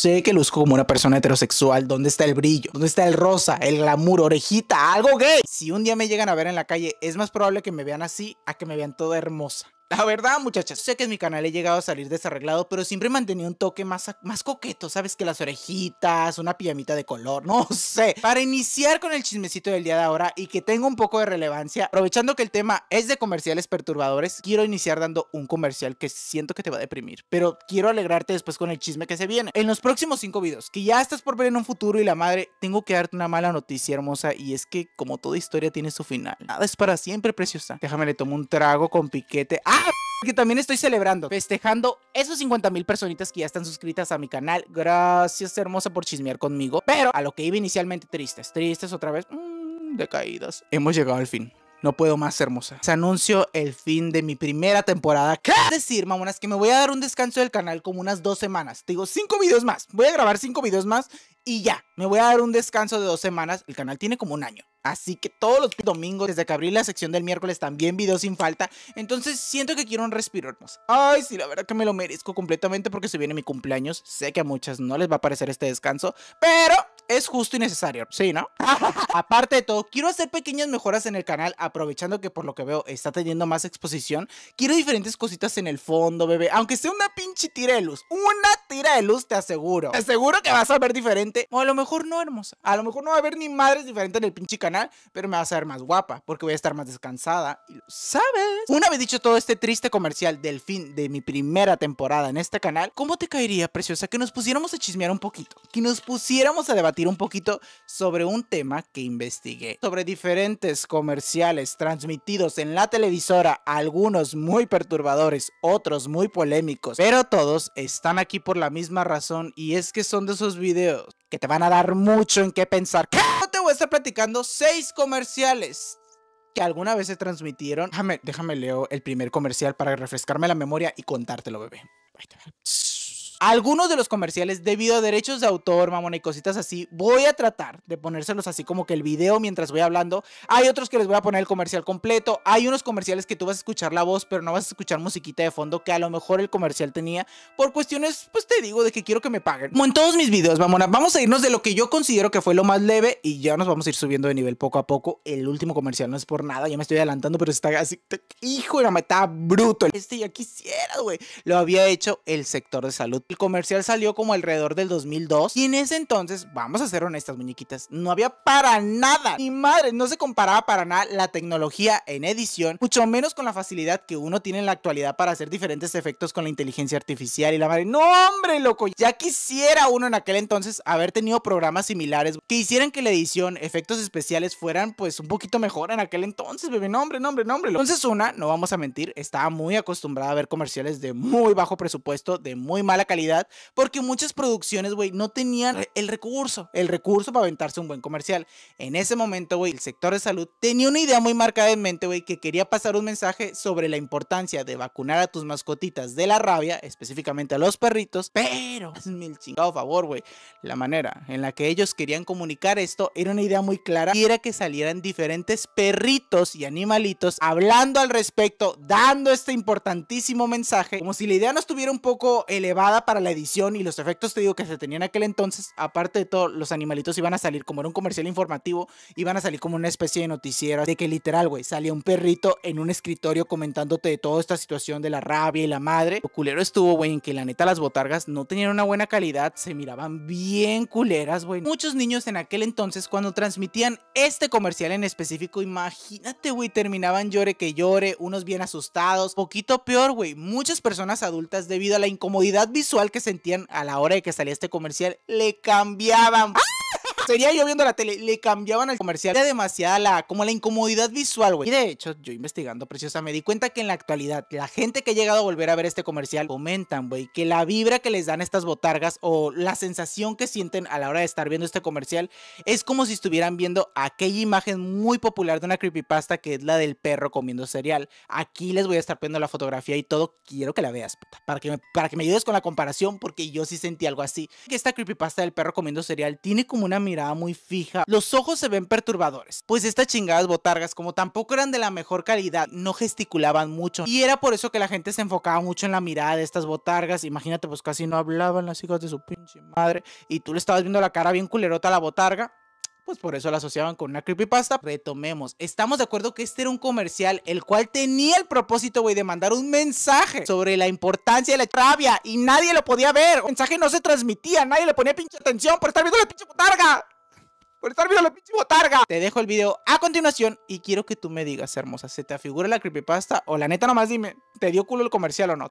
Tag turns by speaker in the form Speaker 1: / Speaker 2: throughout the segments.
Speaker 1: sé que luzco como una persona heterosexual. ¿Dónde está el brillo? ¿Dónde está el rosa, el glamour, orejita, algo gay? Si un día me llegan a ver en la calle, es más probable que me vean así a que me vean toda hermosa. La verdad, muchachas, sé que en mi canal he llegado a salir desarreglado, pero siempre he mantenido un toque más, más coqueto, ¿sabes? Que las orejitas, una pijamita de color, no sé. Para iniciar con el chismecito del día de ahora y que tenga un poco de relevancia, aprovechando que el tema es de comerciales perturbadores, quiero iniciar dando un comercial que siento que te va a deprimir, pero quiero alegrarte después con el chisme que se viene. En los próximos cinco videos, que ya estás por ver en un futuro y la madre, tengo que darte una mala noticia hermosa y es que como toda historia tiene su final. Nada es para siempre, preciosa. Déjame le tomo un trago con piquete. ¡Ah! Que también estoy celebrando, festejando esos 50 mil personitas que ya están suscritas a mi canal. Gracias, hermosa, por chismear conmigo. Pero a lo que iba inicialmente, tristes, tristes otra vez, mmm, decaídas. Hemos llegado al fin. No puedo más, hermosa. Se anuncio el fin de mi primera temporada. ¿Qué? Es decir, mamonas, que me voy a dar un descanso del canal como unas dos semanas. Te digo, cinco videos más. Voy a grabar cinco videos más y ya. Me voy a dar un descanso de dos semanas. El canal tiene como un año. Así que todos los domingos, desde que abrí la sección del miércoles, también videos sin falta. Entonces siento que quiero un respiro hermoso Ay, sí, la verdad que me lo merezco completamente porque se viene mi cumpleaños. Sé que a muchas no les va a parecer este descanso, pero es justo y necesario, ¿sí, no? Aparte de todo, quiero hacer pequeñas mejoras en el canal, aprovechando que por lo que veo está teniendo más exposición. Quiero diferentes cositas en el fondo, bebé, aunque sea una pinche tira de luz. Una tira de luz, te aseguro. Te aseguro que vas a ver diferente. O a lo mejor no, hermosa. A lo mejor no va a haber ni madres diferentes en el pinche canal, pero me vas a ver más guapa, porque voy a estar más descansada. Y sabes. Una vez dicho todo este triste comercial del fin de mi primera temporada en este canal, ¿cómo te caería, preciosa, que nos pusiéramos a chismear un poquito? Que nos pusiéramos a debatir un poquito sobre un tema que investigué, sobre diferentes comerciales transmitidos en la televisora, algunos muy perturbadores, otros muy polémicos, pero todos están aquí por la misma razón y es que son de esos videos que te van a dar mucho en qué pensar. ¿Qué? Te voy a estar platicando seis comerciales, que alguna vez se transmitieron. Déjame, déjame leo el primer comercial para refrescarme la memoria y contártelo, bebé algunos de los comerciales debido a derechos de autor, mamona y cositas así, voy a tratar de ponérselos así como que el video mientras voy hablando. Hay otros que les voy a poner el comercial completo. Hay unos comerciales que tú vas a escuchar la voz, pero no vas a escuchar musiquita de fondo que a lo mejor el comercial tenía por cuestiones, pues te digo, de que quiero que me paguen. Como en todos mis videos, mamona, vamos a irnos de lo que yo considero que fue lo más leve y ya nos vamos a ir subiendo de nivel poco a poco. El último comercial no es por nada, ya me estoy adelantando, pero está así, hijo de la meta bruto. Este ya quisiera, güey. Lo había hecho el sector de salud el comercial salió como alrededor del 2002 y en ese entonces, vamos a ser honestas muñequitas, no había para nada, Mi madre, no se comparaba para nada la tecnología en edición, mucho menos con la facilidad que uno tiene en la actualidad para hacer diferentes efectos con la inteligencia artificial y la madre. No, hombre, loco, ya quisiera uno en aquel entonces haber tenido programas similares que hicieran que la edición, efectos especiales fueran pues un poquito mejor en aquel entonces, bebé, no, hombre, no, hombre, no, hombre. Entonces una, no vamos a mentir, estaba muy acostumbrada a ver comerciales de muy bajo presupuesto, de muy mala calidad porque muchas producciones, güey, no tenían el recurso, el recurso para aventarse un buen comercial. En ese momento, güey, el sector de salud tenía una idea muy marcada en mente, güey, que quería pasar un mensaje sobre la importancia de vacunar a tus mascotitas de la rabia, específicamente a los perritos, pero, mil el chingado favor, güey, la manera en la que ellos querían comunicar esto era una idea muy clara y era que salieran diferentes perritos y animalitos hablando al respecto, dando este importantísimo mensaje, como si la idea no estuviera un poco elevada para la edición y los efectos, te digo, que se tenían aquel entonces, aparte de todo, los animalitos iban a salir como era un comercial informativo, iban a salir como una especie de noticiero de que literal, güey, salía un perrito en un escritorio comentándote de toda esta situación de la rabia y la madre. Lo culero estuvo, güey, en que la neta las botargas no tenían una buena calidad, se miraban bien culeras, güey. Muchos niños en aquel entonces, cuando transmitían este comercial en específico, imagínate, güey, terminaban llore que llore, unos bien asustados, poquito peor, güey, muchas personas adultas debido a la incomodidad visual que sentían a la hora de que salía este comercial, le cambiaban. ¡Ah! Sería yo viendo la tele, le cambiaban al comercial. Era demasiada la, como la incomodidad visual, güey. Y de hecho, yo investigando preciosa, me di cuenta que en la actualidad, la gente que ha llegado a volver a ver este comercial comentan, güey, que la vibra que les dan estas botargas o la sensación que sienten a la hora de estar viendo este comercial es como si estuvieran viendo aquella imagen muy popular de una creepypasta que es la del perro comiendo cereal. Aquí les voy a estar poniendo la fotografía y todo. Quiero que la veas, para que me, para que me ayudes con la comparación, porque yo sí sentí algo así. Que esta creepypasta del perro comiendo cereal tiene como una mirada muy fija, los ojos se ven perturbadores, pues estas chingadas botargas como tampoco eran de la mejor calidad, no gesticulaban mucho y era por eso que la gente se enfocaba mucho en la mirada de estas botargas, imagínate pues casi no hablaban las hijas de su pinche madre y tú le estabas viendo la cara bien culerota a la botarga, pues por eso la asociaban con una creepypasta. Retomemos, estamos de acuerdo que este era un comercial el cual tenía el propósito, güey, de mandar un mensaje sobre la importancia de la rabia y nadie lo podía ver. El mensaje no se transmitía, nadie le ponía pinche atención por estar viendo la pinche botarga por estar viendo la pinche botarga. Te dejo el video a continuación y quiero que tú me digas, hermosa, ¿se te afigura la creepypasta? O la neta nomás dime, ¿te dio culo el comercial o no?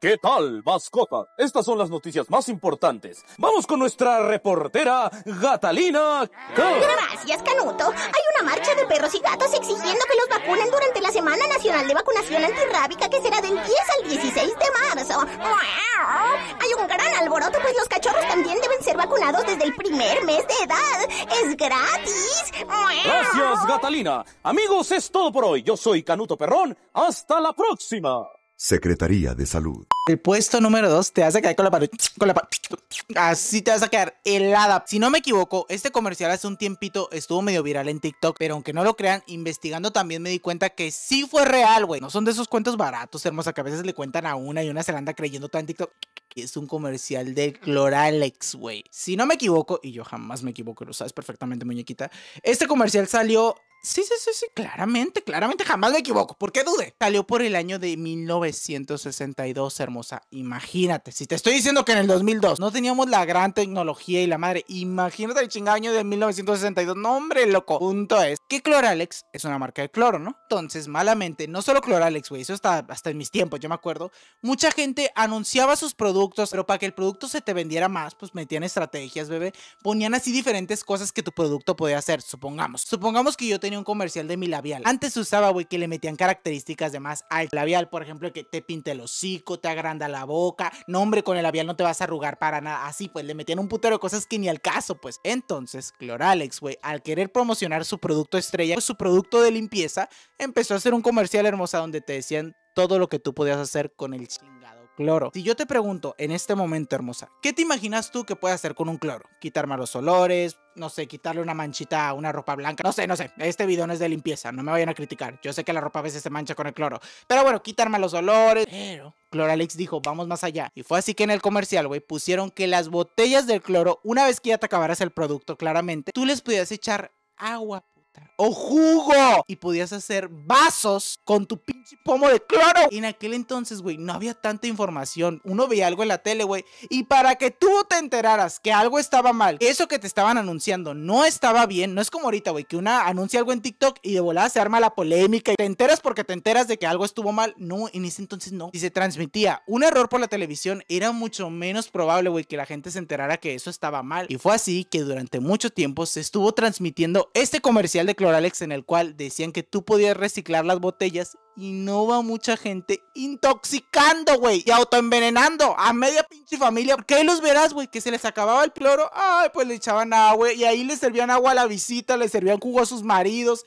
Speaker 1: ¿Qué tal, mascota? Estas son las noticias más importantes. Vamos con nuestra reportera, Gatalina. Gracias, Canuto. Hay una marcha de perros y gatos exigiendo que los vacunen durante la Semana Nacional de Vacunación Antirrábica que será del 10 al 16 de marzo. Hay un gran alboroto, pues los cachorros también deben ser vacunados desde el primer mes de edad. ¡Es gratis! Gracias, Gatalina. Amigos, es todo por hoy. Yo soy Canuto Perrón. ¡Hasta la próxima! Secretaría de Salud. El puesto número 2 te hace caer con la pared. Así te vas a quedar helada. Si no me equivoco, este comercial hace un tiempito estuvo medio viral en TikTok. Pero aunque no lo crean, investigando también me di cuenta que sí fue real, güey. No son de esos cuentos baratos, hermosa, que a veces le cuentan a una y una se la anda creyendo tan en TikTok. Es un comercial de Cloralex, güey. Si no me equivoco, y yo jamás me equivoco, lo sabes perfectamente, muñequita. Este comercial salió Sí, sí, sí, sí, claramente, claramente, jamás me equivoco. ¿Por qué dude? Salió por el año de 1962, hermosa. Imagínate, si te estoy diciendo que en el 2002 no teníamos la gran tecnología y la madre, imagínate el chingado año de 1962. No, hombre, loco. Punto es que Cloralex es una marca de cloro, ¿no? Entonces, malamente, no solo Cloralex, güey, eso está hasta en mis tiempos, yo me acuerdo. Mucha gente anunciaba sus productos, pero para que el producto se te vendiera más, pues metían estrategias, bebé. Ponían así diferentes cosas que tu producto podía hacer, supongamos. Supongamos que yo te un comercial de mi labial. Antes usaba, güey, que le metían características de más al labial, por ejemplo, que te pinte el hocico, te agranda la boca. No, hombre, con el labial no te vas a arrugar para nada. Así, pues, le metían un putero de cosas que ni al caso, pues. Entonces, Cloralex, güey, al querer promocionar su producto estrella, su producto de limpieza, empezó a hacer un comercial hermosa donde te decían todo lo que tú podías hacer con el chingado cloro. Si yo te pregunto en este momento, hermosa, ¿qué te imaginas tú que puede hacer con un cloro? Quitar malos olores, no sé, quitarle una manchita a una ropa blanca. No sé, no sé. Este video no es de limpieza, no me vayan a criticar. Yo sé que la ropa a veces se mancha con el cloro. Pero bueno, quitar malos olores. Pero Cloralex dijo, vamos más allá. Y fue así que en el comercial, güey, pusieron que las botellas del cloro, una vez que ya te acabaras el producto, claramente, tú les pudieras echar agua, puta o jugo y podías hacer vasos con tu pinche pomo de cloro. Y En aquel entonces, güey, no había tanta información. Uno veía algo en la tele, güey, y para que tú te enteraras que algo estaba mal, eso que te estaban anunciando no estaba bien, no es como ahorita, güey, que una anuncia algo en TikTok y de volada se arma la polémica y te enteras porque te enteras de que algo estuvo mal. No, en ese entonces no. Y se transmitía un error por la televisión, era mucho menos probable, güey, que la gente se enterara que eso estaba mal. Y fue así que durante mucho tiempo se estuvo transmitiendo este comercial de cloro Alex, en el cual decían que tú podías reciclar las botellas y no va mucha gente intoxicando, güey, y autoenvenenando a media pinche familia. Porque ahí los verás, güey, que se les acababa el cloro, ay, pues le echaban agua, y ahí le servían agua a la visita, le servían jugo a sus maridos.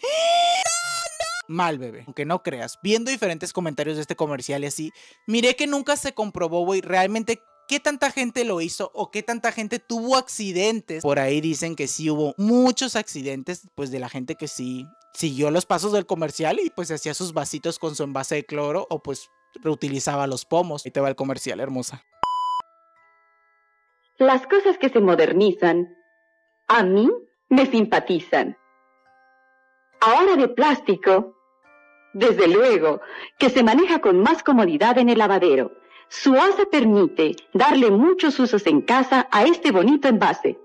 Speaker 1: Mal, bebé, aunque no creas. Viendo diferentes comentarios de este comercial y así, miré que nunca se comprobó, güey, realmente ¿Qué tanta gente lo hizo o qué tanta gente tuvo accidentes? Por ahí dicen que sí hubo muchos accidentes, pues de la gente que sí siguió los pasos del comercial y pues hacía sus vasitos con su envase de cloro o pues reutilizaba los pomos. Y te va el comercial, hermosa. Las cosas que se modernizan a mí me simpatizan. Ahora de plástico, desde luego, que se maneja con más comodidad en el lavadero su asa permite darle muchos usos en casa a este bonito envase.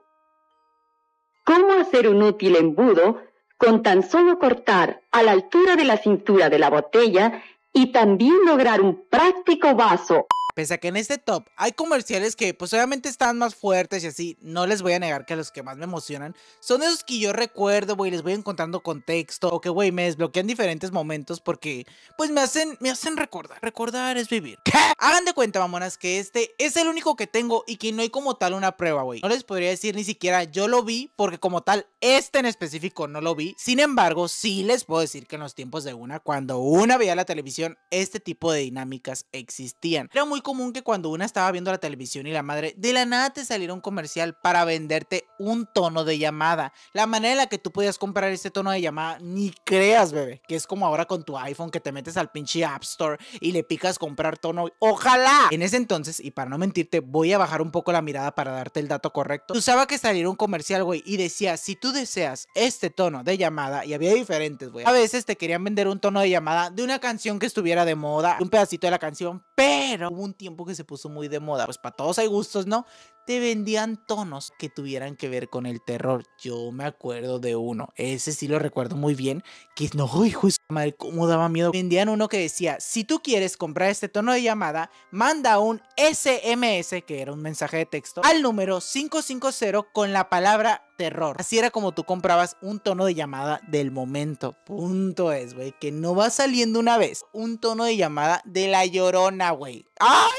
Speaker 1: ¿Cómo hacer un útil embudo con tan solo cortar a la altura de la cintura de la botella y también lograr un práctico vaso Pese a que en este top hay comerciales que pues obviamente están más fuertes y así, no les voy a negar que los que más me emocionan son esos que yo recuerdo, güey, les voy encontrando contexto o que, güey, me desbloquean diferentes momentos porque pues me hacen, me hacen recordar, recordar es vivir. ¿Qué? Hagan de cuenta, mamonas, que este es el único que tengo y que no hay como tal una prueba, güey. No les podría decir ni siquiera yo lo vi porque como tal este en específico no lo vi. Sin embargo, sí les puedo decir que en los tiempos de una, cuando una veía la televisión, este tipo de dinámicas existían. Era muy común que cuando una estaba viendo la televisión y la madre, de la nada te saliera un comercial para venderte un tono de llamada. La manera en la que tú podías comprar este tono de llamada, ni creas, bebé, que es como ahora con tu iPhone que te metes al pinche App Store y le picas comprar tono. Ojalá. En ese entonces, y para no mentirte, voy a bajar un poco la mirada para darte el dato correcto. Usaba que saliera un comercial, güey, y decía, si tú deseas este tono de llamada, y había diferentes, güey. A veces te querían vender un tono de llamada de una canción que estuviera de moda, un pedacito de la canción, pero hubo un tiempo que se puso muy de moda. Pues para todos hay gustos, ¿no? te vendían tonos que tuvieran que ver con el terror. Yo me acuerdo de uno, ese sí lo recuerdo muy bien, que no, hijo de madre, cómo daba miedo. Vendían uno que decía, si tú quieres comprar este tono de llamada, manda un SMS, que era un mensaje de texto, al número 550 con la palabra terror. Así era como tú comprabas un tono de llamada del momento. Punto es, güey, que no va saliendo una vez un tono de llamada de la llorona, güey. ¡Ay!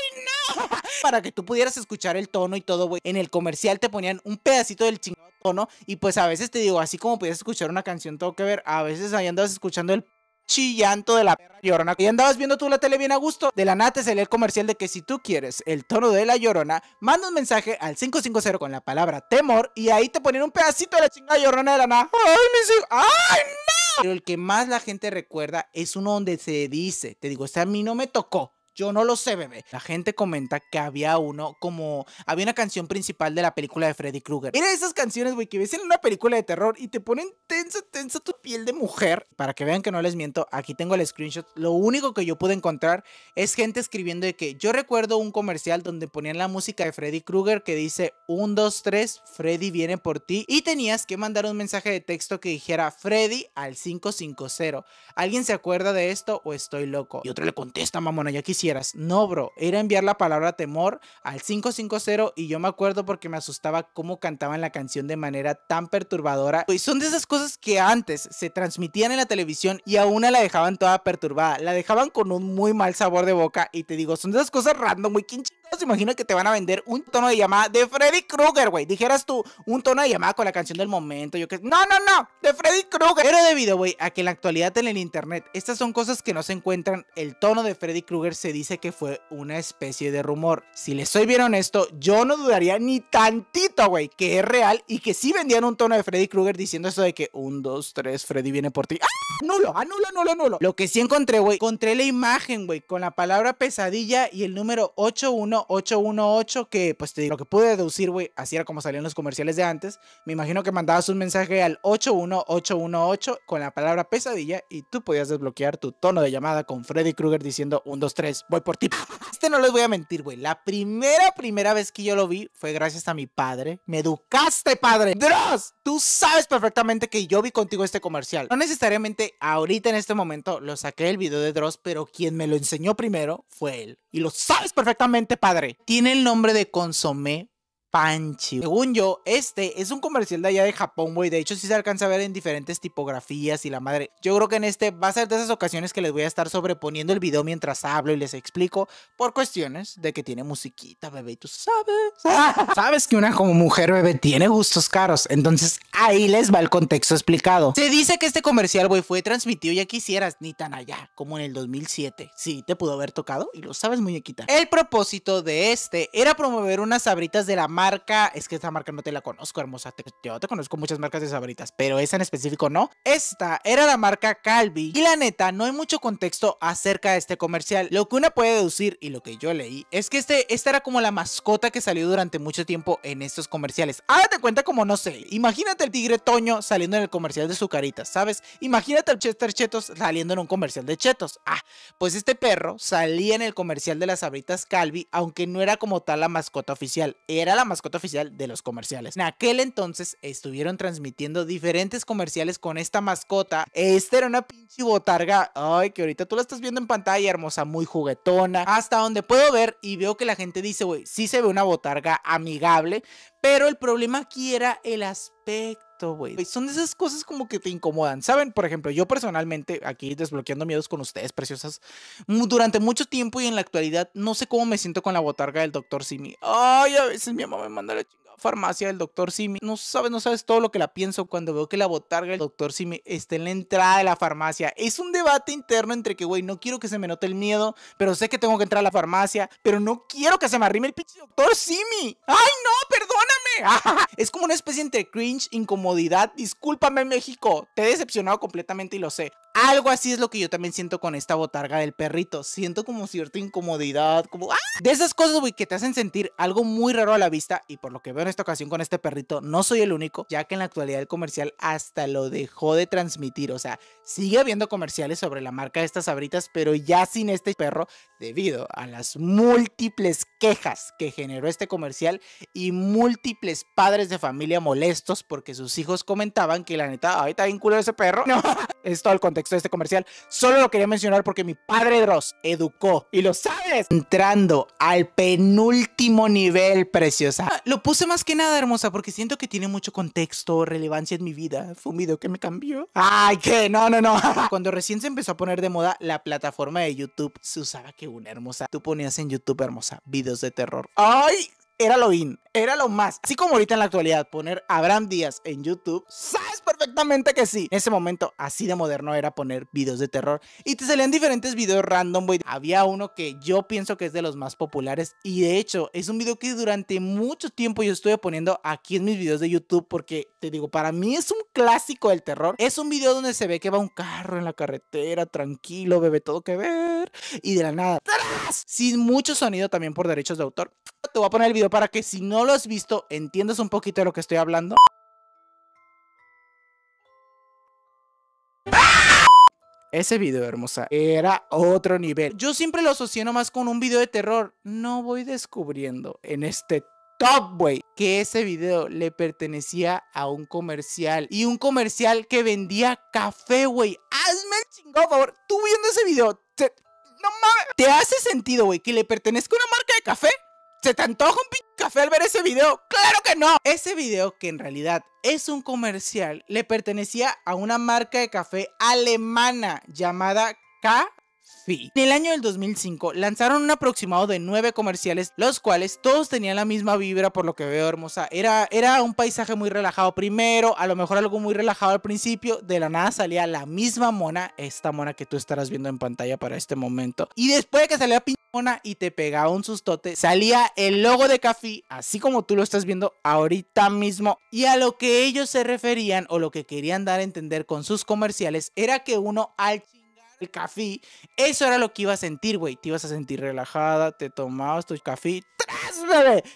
Speaker 1: para que tú pudieras escuchar el tono y todo, güey. En el comercial te ponían un pedacito del chingado tono y pues a veces te digo, así como pudieras escuchar una canción, todo que ver, a veces ahí andabas escuchando el chillanto de la perra llorona. Y andabas viendo tú la tele bien a gusto. De la nada te el comercial de que si tú quieres el tono de la llorona, manda un mensaje al 550 con la palabra temor y ahí te ponían un pedacito de la chingada llorona de la nada. ¡Ay, mi hijos! ¡Ay, no! Pero el que más la gente recuerda es uno donde se dice, te digo, este a mí no me tocó. Yo no lo sé, bebé. La gente comenta que había uno como... Había una canción principal de la película de Freddy Krueger. Mira esas canciones, güey, que ves en una película de terror y te ponen tensa, tensa tu piel de mujer. Para que vean que no les miento, aquí tengo el screenshot. Lo único que yo pude encontrar es gente escribiendo de que yo recuerdo un comercial donde ponían la música de Freddy Krueger que dice 1, 2, 3, Freddy viene por ti. Y tenías que mandar un mensaje de texto que dijera Freddy al 550. ¿Alguien se acuerda de esto o estoy loco? Y otro le contesta, mamona, ya quisiera no, bro, era enviar la palabra temor al 550 y yo me acuerdo porque me asustaba cómo cantaban la canción de manera tan perturbadora. Y son de esas cosas que antes se transmitían en la televisión y a la dejaban toda perturbada. La dejaban con un muy mal sabor de boca y te digo, son de esas cosas random, muy quinch. Imagino que te van a vender un tono de llamada de Freddy Krueger, güey. Dijeras tú, un tono de llamada con la canción del momento, yo que... No, no, no, de Freddy Krueger. Pero debido, güey, a que en la actualidad en el internet estas son cosas que no se encuentran, el tono de Freddy Krueger se dice que fue una especie de rumor. Si les soy bien honesto, yo no dudaría ni tantito, güey, que es real y que sí vendían un tono de Freddy Krueger diciendo eso de que un, dos, tres, Freddy viene por ti. ¡Ah! Nulo, anulo, ah, nulo, nulo! Lo que sí encontré, güey, encontré la imagen, güey, con la palabra pesadilla y el número 81 818, que pues te digo, lo que pude deducir, güey, así era como salían los comerciales de antes. Me imagino que mandabas un mensaje al 81818 con la palabra pesadilla y tú podías desbloquear tu tono de llamada con Freddy Krueger diciendo 1, 2, 3, voy por ti. Este no les voy a mentir, güey. La primera, primera vez que yo lo vi fue gracias a mi padre. Me educaste, padre. Dross, tú sabes perfectamente que yo vi contigo este comercial. No necesariamente ahorita en este momento lo saqué el video de Dross, pero quien me lo enseñó primero fue él. Y lo sabes perfectamente, tiene el nombre de consomé Panchi. Según yo, este es un comercial de allá de Japón, güey. De hecho, sí se alcanza a ver en diferentes tipografías y la madre. Yo creo que en este va a ser de esas ocasiones que les voy a estar sobreponiendo el video mientras hablo y les explico por cuestiones de que tiene musiquita, bebé. Y tú sabes. sabes que una como mujer, bebé, tiene gustos caros. Entonces ahí les va el contexto explicado. Se dice que este comercial, güey, fue transmitido ya quisieras ni tan allá como en el 2007. Sí, te pudo haber tocado y lo sabes, muñequita. El propósito de este era promover unas sabritas de la marca, es que esta marca no te la conozco, hermosa. yo te conozco muchas marcas de sabritas, pero esa en específico no. Esta era la marca Calvi y la neta, no hay mucho contexto acerca de este comercial. Lo que una puede deducir y lo que yo leí es que este, esta era como la mascota que salió durante mucho tiempo en estos comerciales. Hágate cuenta como no sé, imagínate el tigre Toño saliendo en el comercial de su carita, ¿sabes? Imagínate al Chester Chetos saliendo en un comercial de Chetos. Ah, pues este perro salía en el comercial de las sabritas Calvi, aunque no era como tal la mascota oficial, era la mascota oficial de los comerciales. En aquel entonces estuvieron transmitiendo diferentes comerciales con esta mascota. Esta era una pinche botarga, ay, que ahorita tú la estás viendo en pantalla, hermosa, muy juguetona. Hasta donde puedo ver y veo que la gente dice, güey, sí se ve una botarga amigable, pero el problema aquí era el aspecto, güey. Son esas cosas como que te incomodan. ¿Saben? Por ejemplo, yo personalmente, aquí desbloqueando miedos con ustedes, preciosas, durante mucho tiempo y en la actualidad, no sé cómo me siento con la botarga del doctor Simi. Ay, a veces mi mamá me manda la chica farmacia del doctor Simi. No sabes, no sabes todo lo que la pienso cuando veo que la botarga del doctor Simi está en la entrada de la farmacia. Es un debate interno entre que, güey, no quiero que se me note el miedo, pero sé que tengo que entrar a la farmacia, pero no quiero que se me arrime el pinche doctor Simi. ¡Ay, no! ¡Perdóname! es como una especie entre cringe, incomodidad. Discúlpame, México. Te he decepcionado completamente y lo sé. Algo así es lo que yo también siento con esta botarga del perrito. Siento como cierta incomodidad, como ¡Ah! de esas cosas, güey, que te hacen sentir algo muy raro a la vista. Y por lo que veo en esta ocasión con este perrito, no soy el único, ya que en la actualidad el comercial hasta lo dejó de transmitir. O sea, sigue habiendo comerciales sobre la marca de estas abritas, pero ya sin este perro, debido a las múltiples quejas que generó este comercial y múltiples padres de familia molestos porque sus hijos comentaban que la neta, ahorita está bien culo ese perro. No es todo el contexto de este comercial. Solo lo quería mencionar porque mi padre Dross educó y lo sabes. Entrando al penúltimo nivel, preciosa. Ah, lo puse más que nada, hermosa, porque siento que tiene mucho contexto, relevancia en mi vida. Fumido que me cambió. Ay, que no, no, no. Cuando recién se empezó a poner de moda la plataforma de YouTube, se usaba que una hermosa. Tú ponías en YouTube, hermosa, videos de terror. Ay, era lo in era lo más. Así como ahorita en la actualidad, poner Abraham Díaz en YouTube, sabes perfectamente que sí. En ese momento, así de moderno era poner videos de terror y te salían diferentes videos random, Había uno que yo pienso que es de los más populares y de hecho es un video que durante mucho tiempo yo estuve poniendo aquí en mis videos de YouTube porque te digo, para mí es un clásico del terror. Es un video donde se ve que va un carro en la carretera, tranquilo, bebe todo que ver y de la nada, ¡tras! sin mucho sonido también por derechos de autor. Te voy a poner el video para que si no no lo has visto, entiendes un poquito de lo que estoy hablando. Ese video, hermosa, era otro nivel. Yo siempre lo asocio más con un video de terror. No voy descubriendo en este top, güey, que ese video le pertenecía a un comercial. Y un comercial que vendía café, güey. Hazme el por favor. Tú viendo ese video, te... no mames. ¿Te hace sentido, güey, que le pertenezca a una marca de café? ¿Se te antoja un pinche café al ver ese video? ¡Claro que no! Ese video, que en realidad es un comercial, le pertenecía a una marca de café alemana llamada K en el año del 2005 lanzaron un aproximado de nueve comerciales, los cuales todos tenían la misma vibra por lo que veo hermosa. Era, era un paisaje muy relajado primero, a lo mejor algo muy relajado al principio, de la nada salía la misma mona, esta mona que tú estarás viendo en pantalla para este momento. Y después de que salía la mona y te pegaba un sustote, salía el logo de Café, así como tú lo estás viendo ahorita mismo. Y a lo que ellos se referían o lo que querían dar a entender con sus comerciales era que uno al el café, eso era lo que iba a sentir, güey. Te ibas a sentir relajada, te tomabas tu café, ¡tras,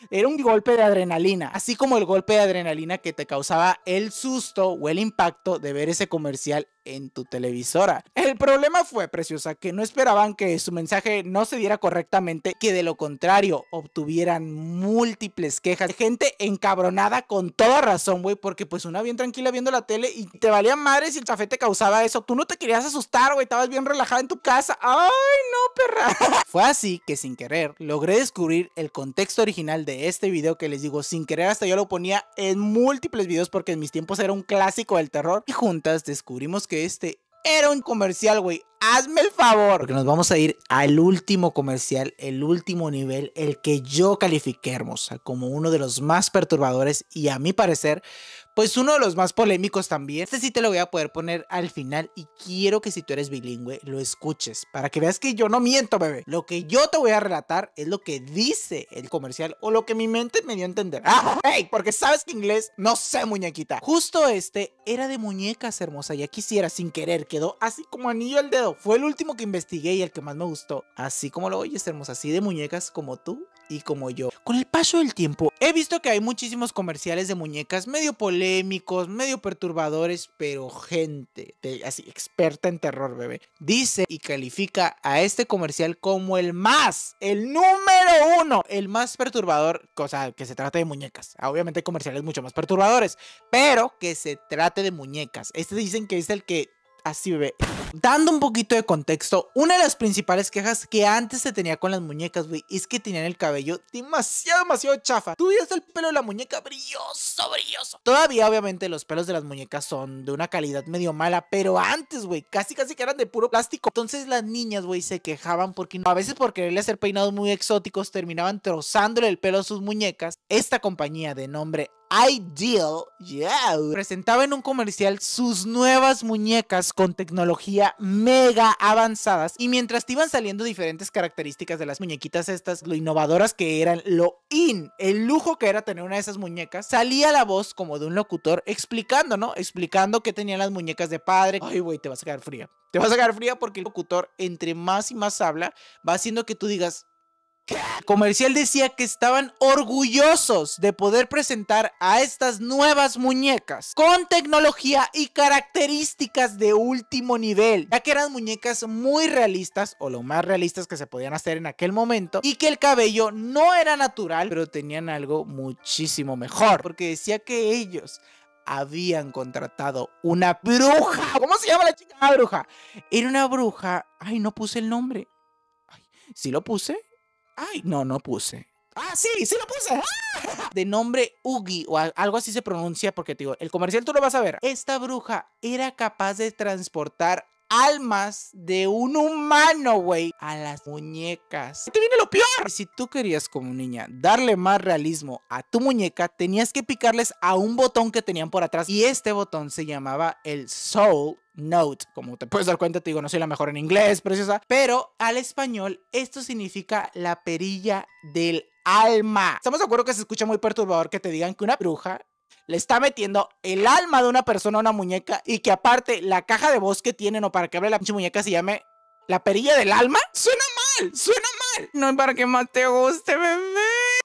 Speaker 1: era un golpe de adrenalina, así como el golpe de adrenalina que te causaba el susto o el impacto de ver ese comercial en tu televisora. El problema fue, Preciosa, que no esperaban que su mensaje no se diera correctamente, que de lo contrario obtuvieran múltiples quejas. Gente encabronada con toda razón, güey, porque pues una bien tranquila viendo la tele y te valía madre si el café te causaba eso. Tú no te querías asustar, güey, estabas bien relajada en tu casa. ¡Ay, no, perra! fue así que sin querer logré descubrir el contexto original de este video que les digo, sin querer hasta yo lo ponía en múltiples videos porque en mis tiempos era un clásico del terror. Y juntas descubrimos que este era un comercial, güey. Hazme el favor. Porque nos vamos a ir al último comercial, el último nivel, el que yo califiqué hermosa como uno de los más perturbadores y a mi parecer pues uno de los más polémicos también. Este sí te lo voy a poder poner al final y quiero que si tú eres bilingüe lo escuches para que veas que yo no miento, bebé. Lo que yo te voy a relatar es lo que dice el comercial o lo que mi mente me dio a entender. ¡Ah! ¡Hey! Porque sabes que inglés no sé, muñequita. Justo este era de muñecas hermosa. Ya quisiera, sin querer, quedó así como anillo al dedo. Fue el último que investigué y el que más me gustó. Así como lo oyes, hermosa. Así de muñecas como tú y como yo. Con el paso del tiempo, he visto que hay muchísimos comerciales de muñecas medio polémicos, medio perturbadores, pero gente así experta en terror, bebé, dice y califica a este comercial como el más, el número uno, el más perturbador, o sea, que se trate de muñecas. Ah, obviamente hay comerciales mucho más perturbadores, pero que se trate de muñecas. Este dicen que es el que así, bebé. Dando un poquito de contexto, una de las principales quejas que antes se tenía con las muñecas, güey, es que tenían el cabello demasiado, demasiado chafa. Tú el pelo de la muñeca brilloso, brilloso. Todavía, obviamente, los pelos de las muñecas son de una calidad medio mala, pero antes, güey, casi, casi que eran de puro plástico. Entonces las niñas, güey, se quejaban porque a veces por quererle hacer peinados muy exóticos terminaban trozándole el pelo a sus muñecas. Esta compañía de nombre Ideal, yeah, presentaba en un comercial sus nuevas muñecas con tecnología mega avanzadas y mientras te iban saliendo diferentes características de las muñequitas estas, lo innovadoras que eran, lo in, el lujo que era tener una de esas muñecas, salía la voz como de un locutor explicando, ¿no? Explicando que tenían las muñecas de padre. Ay, güey, te vas a quedar fría. Te vas a quedar fría porque el locutor entre más y más habla va haciendo que tú digas, Comercial decía que estaban orgullosos de poder presentar a estas nuevas muñecas con tecnología y características de último nivel, ya que eran muñecas muy realistas o lo más realistas que se podían hacer en aquel momento y que el cabello no era natural, pero tenían algo muchísimo mejor, porque decía que ellos habían contratado una bruja. ¿Cómo se llama la chica ah, bruja? Era una bruja. Ay, no puse el nombre. Ay, ¿Sí lo puse? Ay, no, no puse. Ah, sí, sí lo puse. ¡Ah! De nombre Ugi o algo así se pronuncia porque te digo, el comercial tú lo vas a ver. Esta bruja era capaz de transportar almas de un humano, güey, a las muñecas. Te viene lo peor. Si tú querías como niña darle más realismo a tu muñeca, tenías que picarles a un botón que tenían por atrás y este botón se llamaba el Soul Note. Como te puedes dar cuenta, te digo, no soy la mejor en inglés, preciosa, pero al español esto significa la perilla del alma. Estamos de acuerdo que se escucha muy perturbador que te digan que una bruja le está metiendo el alma de una persona a una muñeca y que aparte la caja de voz que tienen o para que hable la pinche muñeca se llame la perilla del alma, suena mal, suena mal. No es para que más te guste, bebé.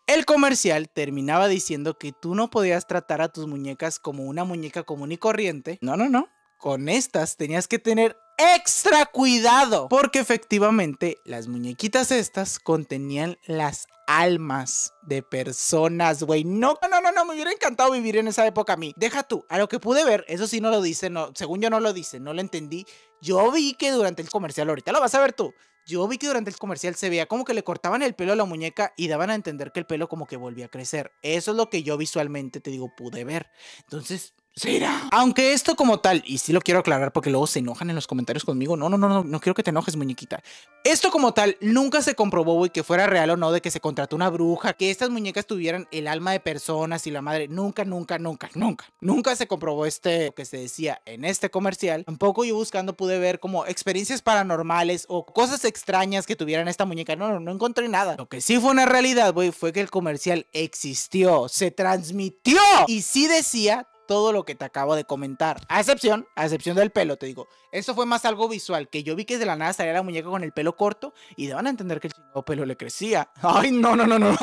Speaker 1: El comercial terminaba diciendo que tú no podías tratar a tus muñecas como una muñeca común y corriente. No, no, no. Con estas tenías que tener extra cuidado, porque efectivamente las muñequitas estas contenían las almas de personas, güey. No, no, no, no, me hubiera encantado vivir en esa época a mí. Deja tú, a lo que pude ver, eso sí no lo dice, no, según yo no lo dice, no lo entendí. Yo vi que durante el comercial, ahorita lo vas a ver tú. Yo vi que durante el comercial se veía como que le cortaban el pelo a la muñeca y daban a entender que el pelo como que volvía a crecer. Eso es lo que yo visualmente te digo pude ver. Entonces, aunque esto como tal, y sí lo quiero aclarar porque luego se enojan en los comentarios conmigo, no, no, no, no, quiero que te enojes, muñequita. Esto como tal nunca se comprobó, güey, que fuera real o no, de que se contrató una bruja, que estas muñecas tuvieran el alma de personas y la madre. Nunca, nunca, nunca, nunca. Nunca se comprobó este, que se decía en este comercial. Tampoco yo buscando pude ver como experiencias paranormales o cosas extrañas que tuvieran esta muñeca. No, no, no encontré nada. Lo que sí fue una realidad, güey, fue que el comercial existió, se transmitió y sí decía todo lo que te acabo de comentar. A excepción, a excepción del pelo, te digo. Eso fue más algo visual, que yo vi que de la nada salía la muñeca con el pelo corto y deban entender que el chingado pelo le crecía. Ay, no, no, no, no.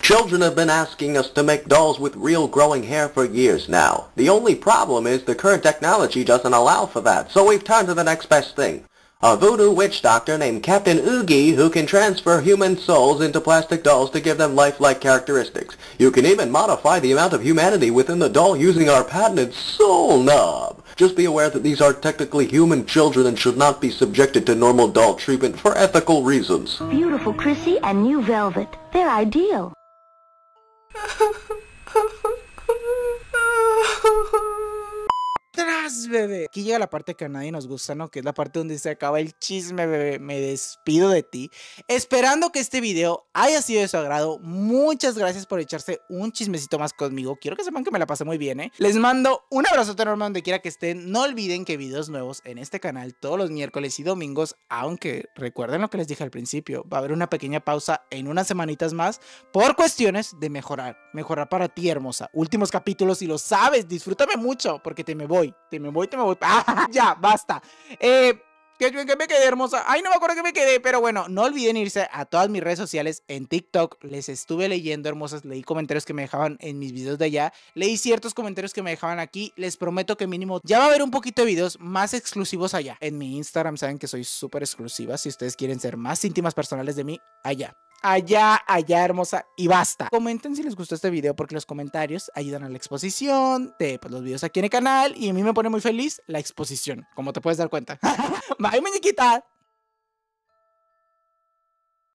Speaker 1: Children have been asking us to make dolls with real growing hair for years now. The only problem is the current technology doesn't allow for that, so we've turned to the next best thing. a voodoo witch doctor named Captain Oogie who can transfer human souls into plastic dolls to give them lifelike characteristics. You can even modify the amount of humanity within the doll using our patented soul knob. Just be aware that these are technically human children and should not be subjected to normal doll treatment for ethical reasons. Beautiful Chrissy and New Velvet. They're ideal. bebé! Aquí llega la parte que a nadie nos gusta, ¿no? Que es la parte donde se acaba el chisme, bebé. Me despido de ti. Esperando que este video haya sido de su agrado. Muchas gracias por echarse un chismecito más conmigo. Quiero que sepan que me la pasé muy bien, ¿eh? Les mando un abrazote enorme donde quiera que estén. No olviden que videos nuevos en este canal todos los miércoles y domingos. Aunque recuerden lo que les dije al principio. Va a haber una pequeña pausa en unas semanitas más por cuestiones de mejorar mejorar para ti, hermosa. Últimos capítulos, si lo sabes, disfrútame mucho, porque te me voy, te me voy, te me voy. Ah, ya, basta. Eh, ¿Qué, que me quedé, hermosa? Ay, no me acuerdo que me quedé, pero bueno, no olviden irse a todas mis redes sociales en TikTok. Les estuve leyendo, hermosas. Leí comentarios que me dejaban en mis videos de allá. Leí ciertos comentarios que me dejaban aquí. Les prometo que mínimo ya va a haber un poquito de videos más exclusivos allá. En mi Instagram saben que soy súper exclusiva. Si ustedes quieren ser más íntimas personales de mí, allá allá, allá hermosa y basta. Comenten si les gustó este video porque los comentarios ayudan a la exposición de pues, los videos aquí en el canal y a mí me pone muy feliz la exposición, como te puedes dar cuenta. Bye, muñequita.